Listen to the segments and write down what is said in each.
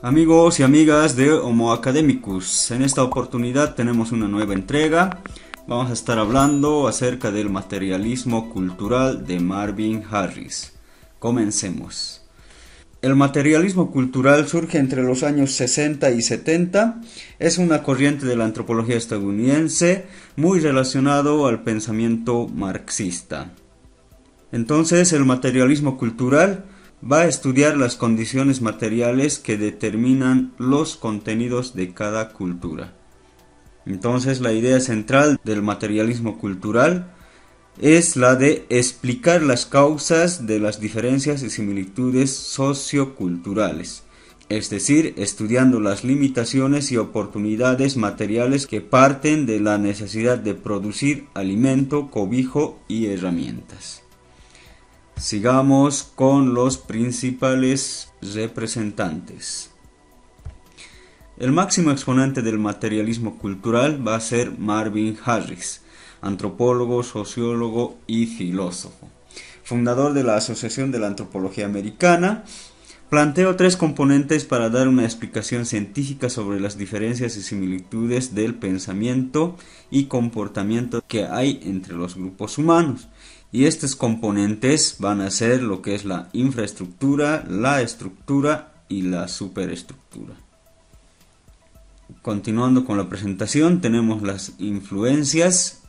Amigos y amigas de Homo Academicus, en esta oportunidad tenemos una nueva entrega. Vamos a estar hablando acerca del materialismo cultural de Marvin Harris. Comencemos. El materialismo cultural surge entre los años 60 y 70. Es una corriente de la antropología estadounidense muy relacionado al pensamiento marxista. Entonces, el materialismo cultural Va a estudiar las condiciones materiales que determinan los contenidos de cada cultura. Entonces la idea central del materialismo cultural es la de explicar las causas de las diferencias y similitudes socioculturales, es decir, estudiando las limitaciones y oportunidades materiales que parten de la necesidad de producir alimento, cobijo y herramientas. Sigamos con los principales representantes. El máximo exponente del materialismo cultural va a ser Marvin Harris, antropólogo, sociólogo y filósofo. Fundador de la Asociación de la Antropología Americana, planteó tres componentes para dar una explicación científica sobre las diferencias y similitudes del pensamiento y comportamiento que hay entre los grupos humanos y estos componentes van a ser lo que es la infraestructura, la estructura y la superestructura. Continuando con la presentación, tenemos las influencias.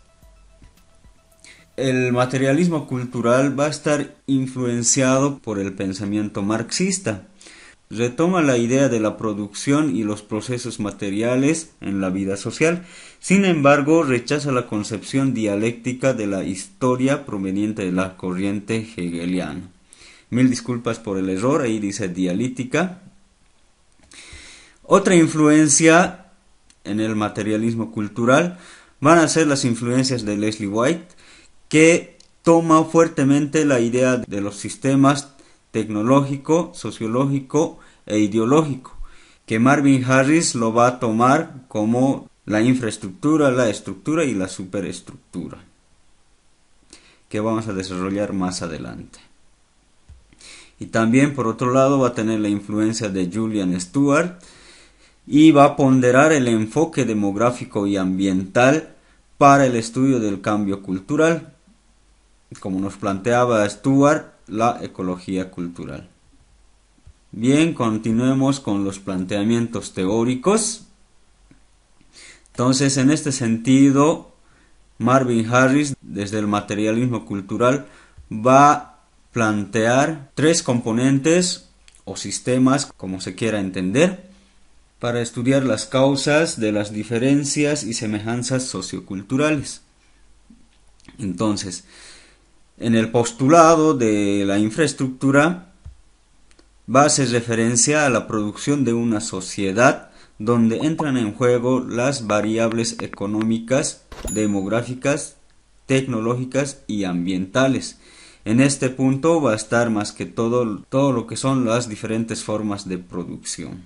El materialismo cultural va a estar influenciado por el pensamiento marxista retoma la idea de la producción y los procesos materiales en la vida social, sin embargo rechaza la concepción dialéctica de la historia proveniente de la corriente hegeliana. Mil disculpas por el error, ahí dice dialítica. Otra influencia en el materialismo cultural van a ser las influencias de Leslie White, que toma fuertemente la idea de los sistemas tecnológico, sociológico e ideológico, que Marvin Harris lo va a tomar como la infraestructura, la estructura y la superestructura, que vamos a desarrollar más adelante. Y también, por otro lado, va a tener la influencia de Julian Stuart y va a ponderar el enfoque demográfico y ambiental para el estudio del cambio cultural. Como nos planteaba Stuart la ecología cultural. Bien, continuemos con los planteamientos teóricos. Entonces, en este sentido, Marvin Harris, desde el materialismo cultural, va a plantear tres componentes o sistemas, como se quiera entender, para estudiar las causas de las diferencias y semejanzas socioculturales. Entonces, en el postulado de la infraestructura, va a ser referencia a la producción de una sociedad donde entran en juego las variables económicas, demográficas, tecnológicas y ambientales. En este punto va a estar más que todo todo lo que son las diferentes formas de producción.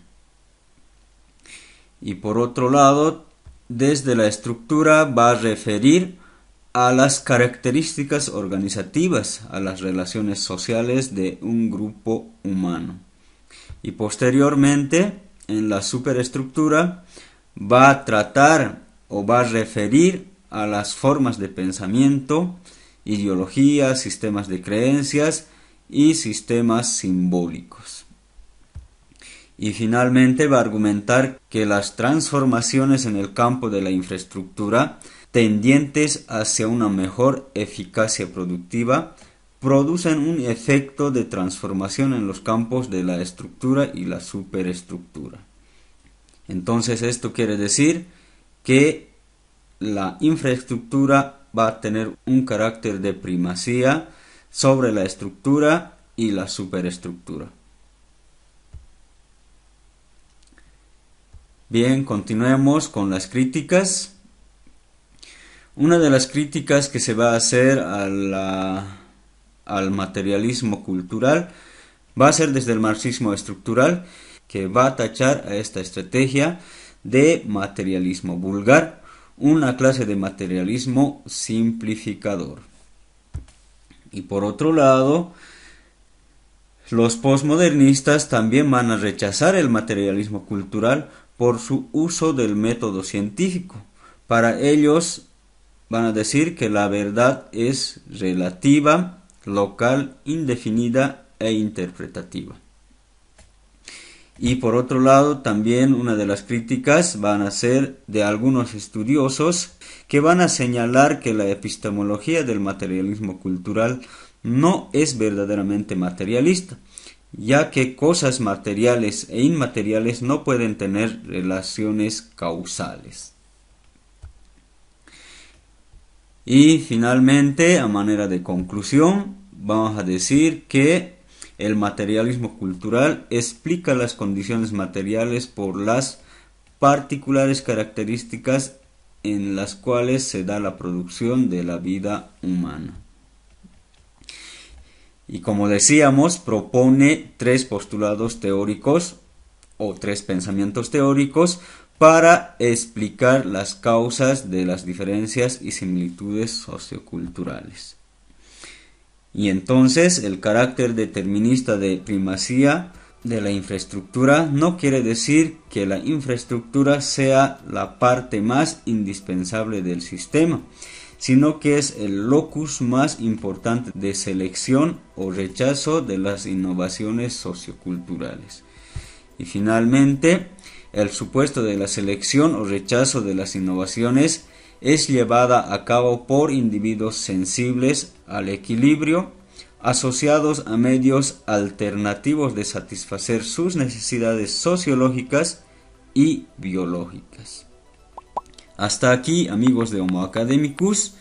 Y por otro lado, desde la estructura va a referir a las características organizativas, a las relaciones sociales de un grupo humano. Y posteriormente, en la superestructura, va a tratar o va a referir a las formas de pensamiento, ideologías, sistemas de creencias y sistemas simbólicos. Y finalmente va a argumentar que las transformaciones en el campo de la infraestructura tendientes hacia una mejor eficacia productiva, producen un efecto de transformación en los campos de la estructura y la superestructura. Entonces esto quiere decir que la infraestructura va a tener un carácter de primacía sobre la estructura y la superestructura. Bien, continuemos con las críticas. Una de las críticas que se va a hacer a al materialismo cultural va a ser desde el marxismo estructural, que va a tachar a esta estrategia de materialismo vulgar, una clase de materialismo simplificador. Y por otro lado, los posmodernistas también van a rechazar el materialismo cultural por su uso del método científico. Para ellos, van a decir que la verdad es relativa, local, indefinida e interpretativa. Y por otro lado, también una de las críticas van a ser de algunos estudiosos que van a señalar que la epistemología del materialismo cultural no es verdaderamente materialista, ya que cosas materiales e inmateriales no pueden tener relaciones causales. Y finalmente, a manera de conclusión, vamos a decir que el materialismo cultural explica las condiciones materiales por las particulares características en las cuales se da la producción de la vida humana. Y como decíamos, propone tres postulados teóricos o tres pensamientos teóricos para explicar las causas de las diferencias y similitudes socioculturales. Y entonces el carácter determinista de primacía de la infraestructura no quiere decir que la infraestructura sea la parte más indispensable del sistema, sino que es el locus más importante de selección o rechazo de las innovaciones socioculturales. Y finalmente, el supuesto de la selección o rechazo de las innovaciones es llevada a cabo por individuos sensibles al equilibrio, asociados a medios alternativos de satisfacer sus necesidades sociológicas y biológicas. Hasta aquí, amigos de Homo Academicus,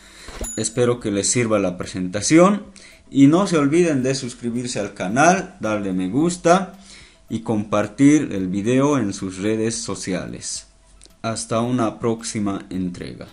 espero que les sirva la presentación y no se olviden de suscribirse al canal, darle me gusta y compartir el video en sus redes sociales. Hasta una próxima entrega.